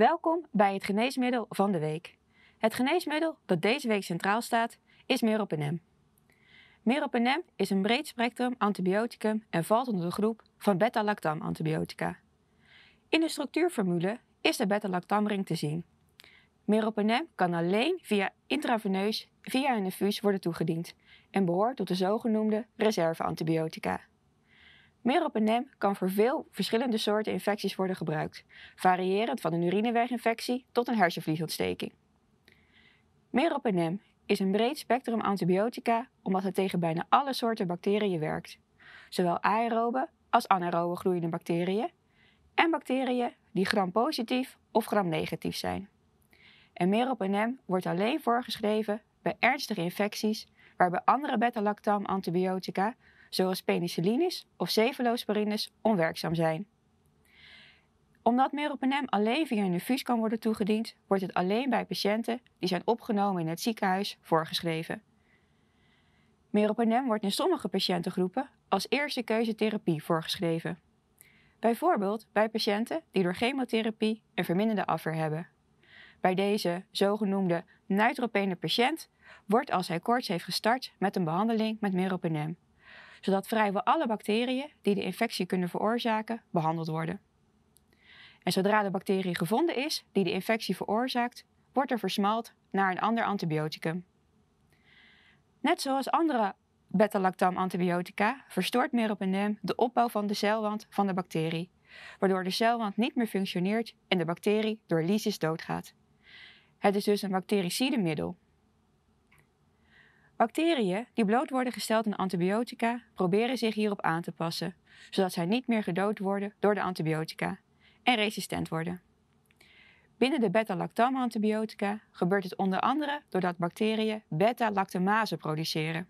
Welkom bij het geneesmiddel van de week. Het geneesmiddel dat deze week centraal staat is meropenem. Meropenem is een breed spectrum antibioticum en valt onder de groep van beta-lactam antibiotica. In de structuurformule is de beta-lactamring te zien. Meropenem kan alleen via intraveneus via een infuus worden toegediend en behoort tot de zogenoemde reserveantibiotica. Meropenem kan voor veel verschillende soorten infecties worden gebruikt, variërend van een urineweginfectie tot een hersenvliesontsteking. Meropenem is een breed spectrum antibiotica omdat het tegen bijna alle soorten bacteriën werkt, zowel aerobe als anaerobe groeiende bacteriën en bacteriën die gram-positief of gram-negatief zijn. En meropenem wordt alleen voorgeschreven bij ernstige infecties waarbij andere beta-lactam antibiotica zoals penicillines of cefalosporines onwerkzaam zijn. Omdat meropenem alleen via een infuus kan worden toegediend, wordt het alleen bij patiënten die zijn opgenomen in het ziekenhuis voorgeschreven. Meropenem wordt in sommige patiëntengroepen als eerste keuzetherapie voorgeschreven. Bijvoorbeeld bij patiënten die door chemotherapie een verminderde afweer hebben. Bij deze zogenoemde neutropene patiënt wordt als hij koorts heeft gestart met een behandeling met meropenem zodat vrijwel alle bacteriën die de infectie kunnen veroorzaken behandeld worden. En zodra de bacterie gevonden is die de infectie veroorzaakt, wordt er versmald naar een ander antibioticum. Net zoals andere beta-lactam-antibiotica verstoort meropenem de opbouw van de celwand van de bacterie, waardoor de celwand niet meer functioneert en de bacterie door lysis doodgaat. Het is dus een bactericide middel. Bacteriën die bloot worden gesteld aan antibiotica proberen zich hierop aan te passen, zodat zij niet meer gedood worden door de antibiotica en resistent worden. Binnen de beta-lactam-antibiotica gebeurt het onder andere doordat bacteriën beta lactamase produceren.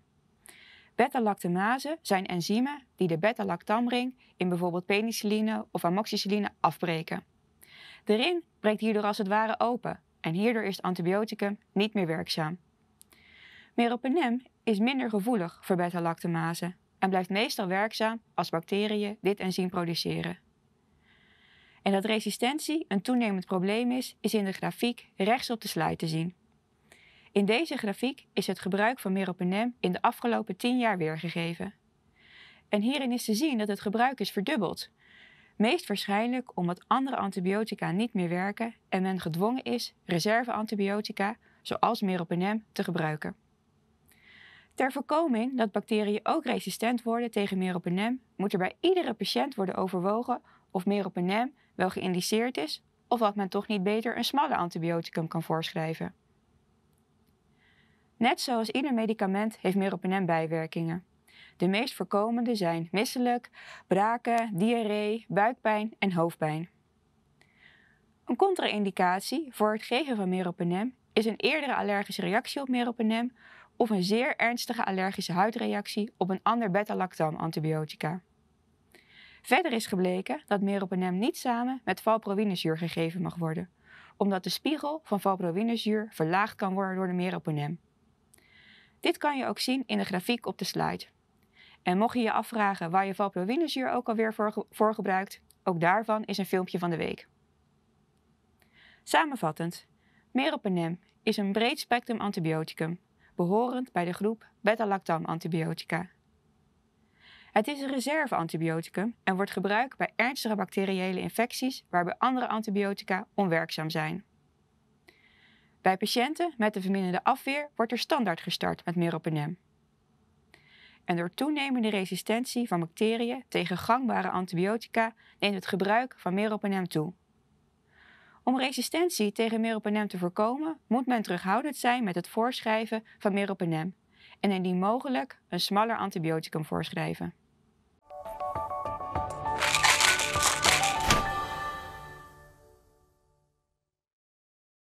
Beta-lactamazen zijn enzymen die de beta-lactamring in bijvoorbeeld penicilline of amoxicilline afbreken. De ring breekt hierdoor als het ware open en hierdoor is het antibioticum niet meer werkzaam. Meropenem is minder gevoelig voor beta-lactamase en blijft meestal werkzaam als bacteriën dit enzym produceren. En dat resistentie een toenemend probleem is, is in de grafiek rechts op de slide te zien. In deze grafiek is het gebruik van meropenem in de afgelopen 10 jaar weergegeven. En hierin is te zien dat het gebruik is verdubbeld. Meest waarschijnlijk omdat andere antibiotica niet meer werken en men gedwongen is reserveantibiotica, zoals meropenem, te gebruiken. Ter voorkoming dat bacteriën ook resistent worden tegen meropenem, moet er bij iedere patiënt worden overwogen of meropenem wel geïndiceerd is of wat men toch niet beter een smalle antibioticum kan voorschrijven. Net zoals ieder medicament heeft meropenem bijwerkingen. De meest voorkomende zijn misselijk, braken, diarree, buikpijn en hoofdpijn. Een contra-indicatie voor het geven van meropenem is een eerdere allergische reactie op meropenem of een zeer ernstige allergische huidreactie op een ander beta-lactam-antibiotica. Verder is gebleken dat meropenem niet samen met valproïnezuur gegeven mag worden, omdat de spiegel van valproïnezuur verlaagd kan worden door de meropenem. Dit kan je ook zien in de grafiek op de slide. En mocht je je afvragen waar je valproïnezuur ook alweer voor, voor gebruikt, ook daarvan is een filmpje van de week. Samenvattend, meropenem is een breed spectrum antibioticum behorend bij de groep beta-lactam-antibiotica. Het is een reserveantibioticum en wordt gebruikt bij ernstige bacteriële infecties waarbij andere antibiotica onwerkzaam zijn. Bij patiënten met een verminderde afweer wordt er standaard gestart met meropenem. En door toenemende resistentie van bacteriën tegen gangbare antibiotica neemt het gebruik van meropenem toe. Om resistentie tegen meropenem te voorkomen, moet men terughoudend zijn met het voorschrijven van meropenem en indien mogelijk een smaller antibioticum voorschrijven.